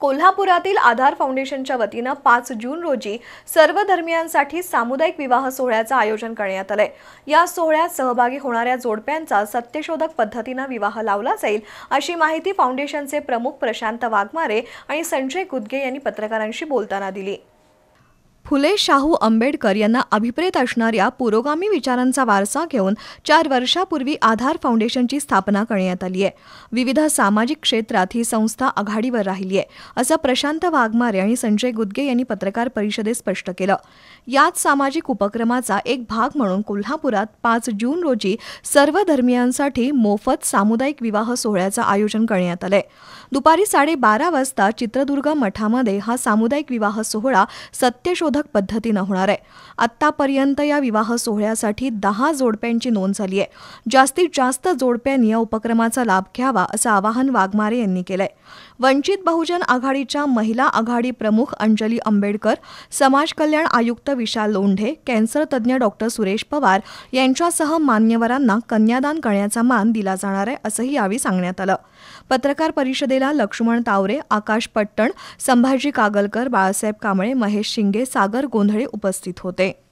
कोल्हापुरातील आधार फाउंडेशनच्या वतीनं पाच जून रोजी सर्व धर्मियांसाठी सामुदायिक विवाह सोहळ्याचं आयोजन करण्यात आलंय या सोहळ्यात सहभागी होणाऱ्या जोडप्यांचा सत्यशोधक पद्धतीनं विवाह लावला जाईल अशी माहिती फाउंडेशनचे प्रमुख प्रशांत वाघमारे आणि संजय गुदगे यांनी पत्रकारांशी बोलताना दिली फुले शाहू आंबेडकर यांना अभिप्रेत असणाऱ्या पुरोगामी विचारांचा वारसा घेऊन चार वर्षापूर्वी आधार फाउंडेशनची स्थापना करण्यात आली आहे विविध सामाजिक क्षेत्रात ही संस्था आघाडीवर राहिली आहे असं प्रशांत वाघमारे आणि संजय गुदगे यांनी पत्रकार परिषदेत स्पष्ट केलं याच सामाजिक उपक्रमाचा एक भाग म्हणून कोल्हापुरात पाच जून रोजी सर्व धर्मियांसाठी मोफत सामुदायिक विवाह सोहळ्याचं आयोजन करण्यात आलं आहे दुपारी साडेबारा वाजता चित्रदुर्ग मठामध्ये हा सामुदायिक विवाह सोहळा सत्यशोधक पद्धतीनं होणार आहे आत्तापर्यंत या विवाह सोहळ्यासाठी दहा जोडप्यांची नोंद झाली आहे जास्तीत जास्त जोडप्यांनी या उपक्रमाचा लाभ घ्यावा असं आवाहन वाघमारे यांनी केलंय वंचित बहुजन आघाडीच्या महिला आघाडी प्रमुख अंजली आंबेडकर समाज कल्याण आयुक्त विशाल लोंढे कॅन्सर तज्ज्ञ डॉक्टर सुरेश पवार यांच्यासह मान्यवरांना कन्यादान करण्याचा मान दिला जाणार आहे असंही यावेळी सांगण्यात आलं पत्रकार परिषदे ला लक्ष्मण तावरे आकाश पट्टण संभाजी कागलकर बाळासाहेब कांबळे महेश शिंगे सागर गोंधळे उपस्थित होते